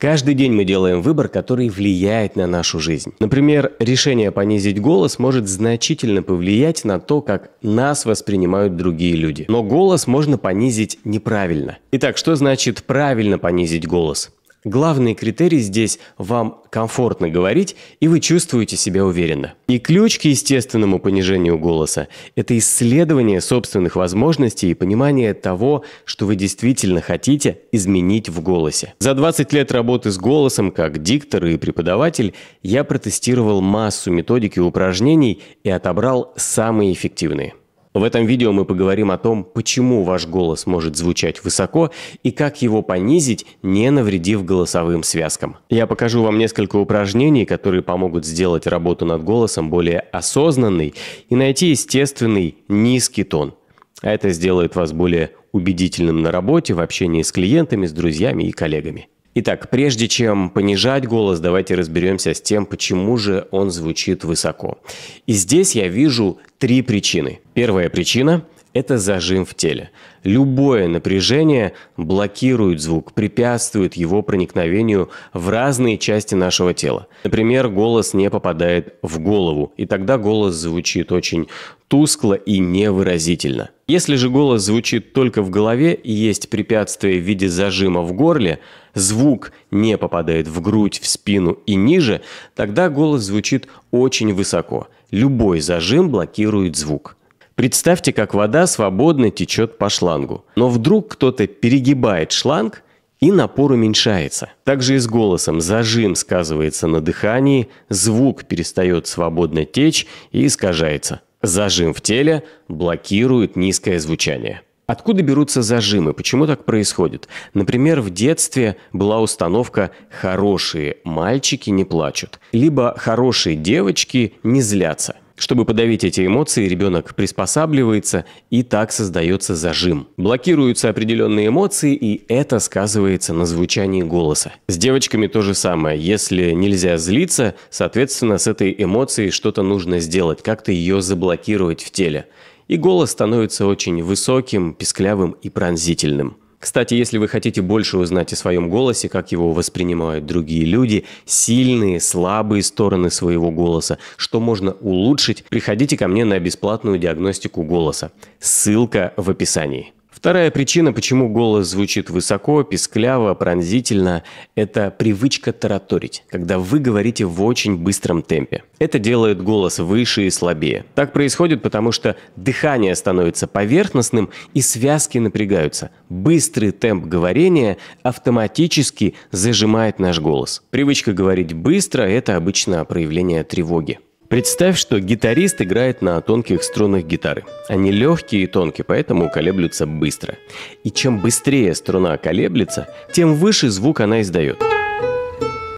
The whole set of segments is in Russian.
Каждый день мы делаем выбор, который влияет на нашу жизнь. Например, решение понизить голос может значительно повлиять на то, как нас воспринимают другие люди. Но голос можно понизить неправильно. Итак, что значит правильно понизить голос? Главный критерий здесь – вам комфортно говорить, и вы чувствуете себя уверенно. И ключ к естественному понижению голоса – это исследование собственных возможностей и понимание того, что вы действительно хотите изменить в голосе. За 20 лет работы с голосом как диктор и преподаватель я протестировал массу методики упражнений и отобрал самые эффективные. В этом видео мы поговорим о том, почему ваш голос может звучать высоко и как его понизить, не навредив голосовым связкам. Я покажу вам несколько упражнений, которые помогут сделать работу над голосом более осознанной и найти естественный низкий тон. А это сделает вас более убедительным на работе, в общении с клиентами, с друзьями и коллегами. Итак, прежде чем понижать голос, давайте разберемся с тем, почему же он звучит высоко. И здесь я вижу три причины. Первая причина это зажим в теле. Любое напряжение блокирует звук, препятствует его проникновению в разные части нашего тела. Например, голос не попадает в голову, и тогда голос звучит очень тускло и невыразительно. Если же голос звучит только в голове и есть препятствие в виде зажима в горле, звук не попадает в грудь, в спину и ниже, тогда голос звучит очень высоко. Любой зажим блокирует звук. Представьте, как вода свободно течет по шлангу. Но вдруг кто-то перегибает шланг, и напор уменьшается. Также и с голосом зажим сказывается на дыхании, звук перестает свободно течь и искажается. Зажим в теле блокирует низкое звучание. Откуда берутся зажимы? Почему так происходит? Например, в детстве была установка «хорошие мальчики не плачут», либо «хорошие девочки не злятся». Чтобы подавить эти эмоции, ребенок приспосабливается и так создается зажим. Блокируются определенные эмоции, и это сказывается на звучании голоса. С девочками то же самое. Если нельзя злиться, соответственно, с этой эмоцией что-то нужно сделать, как-то ее заблокировать в теле. И голос становится очень высоким, песклявым и пронзительным. Кстати, если вы хотите больше узнать о своем голосе, как его воспринимают другие люди, сильные, слабые стороны своего голоса, что можно улучшить, приходите ко мне на бесплатную диагностику голоса. Ссылка в описании. Вторая причина, почему голос звучит высоко, пискляво, пронзительно, это привычка тараторить, когда вы говорите в очень быстром темпе. Это делает голос выше и слабее. Так происходит, потому что дыхание становится поверхностным и связки напрягаются. Быстрый темп говорения автоматически зажимает наш голос. Привычка говорить быстро – это обычно проявление тревоги. Представь, что гитарист играет на тонких струнах гитары. Они легкие и тонкие, поэтому колеблются быстро. И чем быстрее струна колеблется, тем выше звук она издает.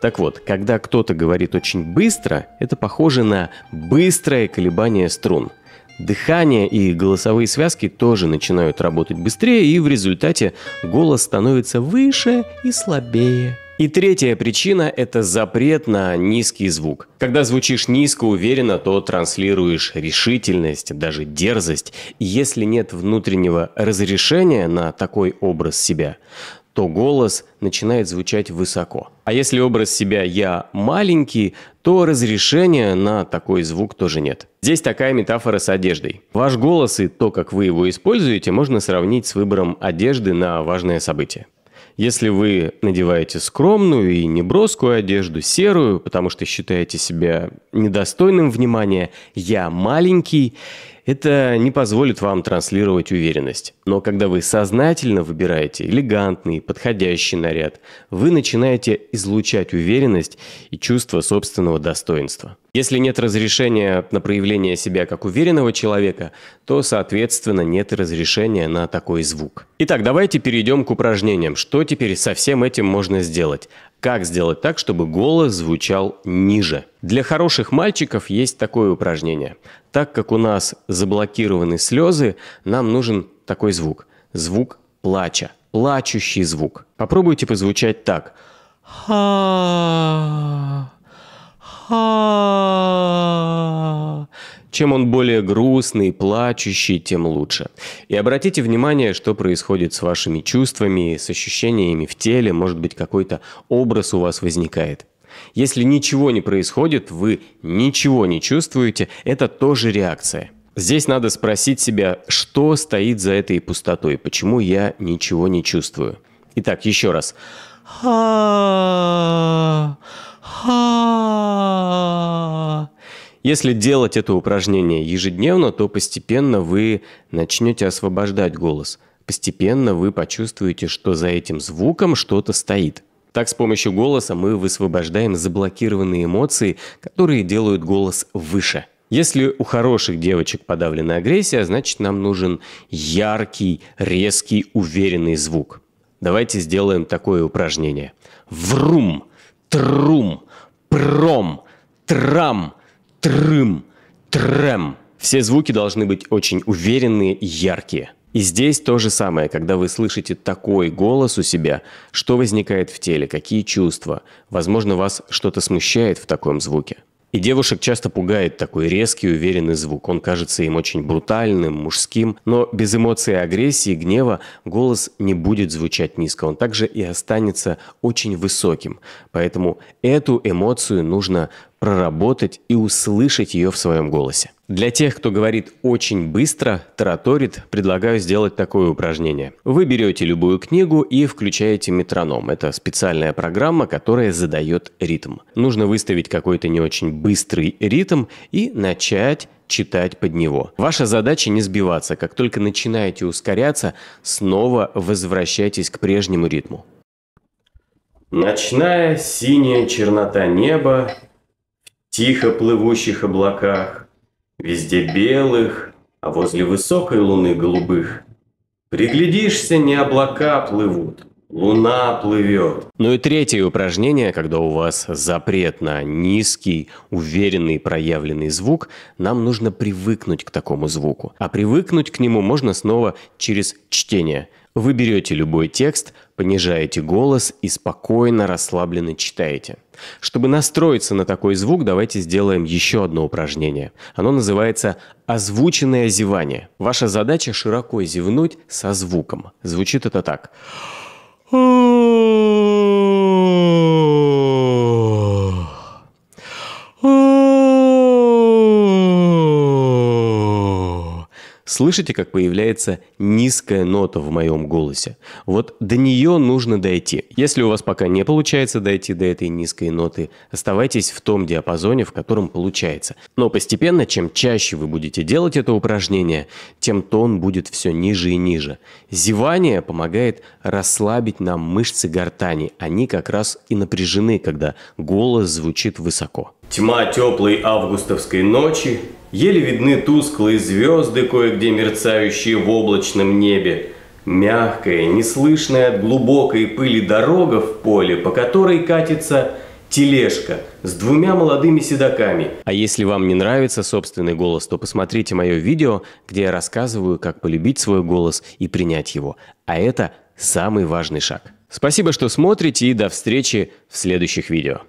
Так вот, когда кто-то говорит очень быстро, это похоже на быстрое колебание струн. Дыхание и голосовые связки тоже начинают работать быстрее, и в результате голос становится выше и слабее. И третья причина – это запрет на низкий звук. Когда звучишь низко, уверенно, то транслируешь решительность, даже дерзость. И если нет внутреннего разрешения на такой образ себя, то голос начинает звучать высоко. А если образ себя «я маленький», то разрешения на такой звук тоже нет. Здесь такая метафора с одеждой. Ваш голос и то, как вы его используете, можно сравнить с выбором одежды на важное событие. Если вы надеваете скромную и неброскую одежду, серую, потому что считаете себя недостойным внимания, я маленький – это не позволит вам транслировать уверенность. Но когда вы сознательно выбираете элегантный, подходящий наряд, вы начинаете излучать уверенность и чувство собственного достоинства. Если нет разрешения на проявление себя как уверенного человека, то, соответственно, нет разрешения на такой звук. Итак, давайте перейдем к упражнениям. Что теперь со всем этим можно сделать? Как сделать так, чтобы голос звучал ниже? Для хороших мальчиков есть такое упражнение. Так как у нас заблокированы слезы, нам нужен такой звук. Звук плача. Плачущий звук. Попробуйте позвучать так. Ха. Ха. Чем он более грустный, плачущий, тем лучше. И обратите внимание, что происходит с вашими чувствами, с ощущениями в теле, может быть, какой-то образ у вас возникает. Если ничего не происходит, вы ничего не чувствуете, это тоже реакция. Здесь надо спросить себя, что стоит за этой пустотой, почему я ничего не чувствую. Итак, еще раз. Если делать это упражнение ежедневно, то постепенно вы начнете освобождать голос. Постепенно вы почувствуете, что за этим звуком что-то стоит – так с помощью голоса мы высвобождаем заблокированные эмоции, которые делают голос выше. Если у хороших девочек подавлена агрессия, значит нам нужен яркий, резкий, уверенный звук. Давайте сделаем такое упражнение. Врум, трум, пром, трам, трым, трэм. Все звуки должны быть очень уверенные и яркие. И здесь то же самое, когда вы слышите такой голос у себя, что возникает в теле, какие чувства. Возможно, вас что-то смущает в таком звуке. И девушек часто пугает такой резкий, уверенный звук. Он кажется им очень брутальным, мужским, но без эмоций агрессии, гнева голос не будет звучать низко. Он также и останется очень высоким. Поэтому эту эмоцию нужно проработать и услышать ее в своем голосе. Для тех, кто говорит очень быстро, тараторит, предлагаю сделать такое упражнение. Вы берете любую книгу и включаете метроном. Это специальная программа, которая задает ритм. Нужно выставить какой-то не очень быстрый ритм и начать читать под него. Ваша задача не сбиваться. Как только начинаете ускоряться, снова возвращайтесь к прежнему ритму. Ночная синяя чернота неба тихо плывущих облаках, везде белых, а возле высокой луны голубых. Приглядишься, не облака плывут, луна плывет. Ну и третье упражнение, когда у вас запрет на низкий, уверенный проявленный звук, нам нужно привыкнуть к такому звуку. А привыкнуть к нему можно снова через чтение – вы берете любой текст, понижаете голос и спокойно, расслабленно читаете. Чтобы настроиться на такой звук, давайте сделаем еще одно упражнение. Оно называется «Озвученное зевание». Ваша задача – широко зевнуть со звуком. Звучит это так. Слышите, как появляется низкая нота в моем голосе? Вот до нее нужно дойти. Если у вас пока не получается дойти до этой низкой ноты, оставайтесь в том диапазоне, в котором получается. Но постепенно, чем чаще вы будете делать это упражнение, тем тон будет все ниже и ниже. Зевание помогает расслабить нам мышцы гортани. Они как раз и напряжены, когда голос звучит высоко. Тьма теплой августовской ночи Еле видны тусклые звезды, кое-где мерцающие в облачном небе. Мягкая, неслышная от глубокой пыли дорога в поле, по которой катится тележка с двумя молодыми седаками. А если вам не нравится собственный голос, то посмотрите мое видео, где я рассказываю, как полюбить свой голос и принять его. А это самый важный шаг. Спасибо, что смотрите и до встречи в следующих видео.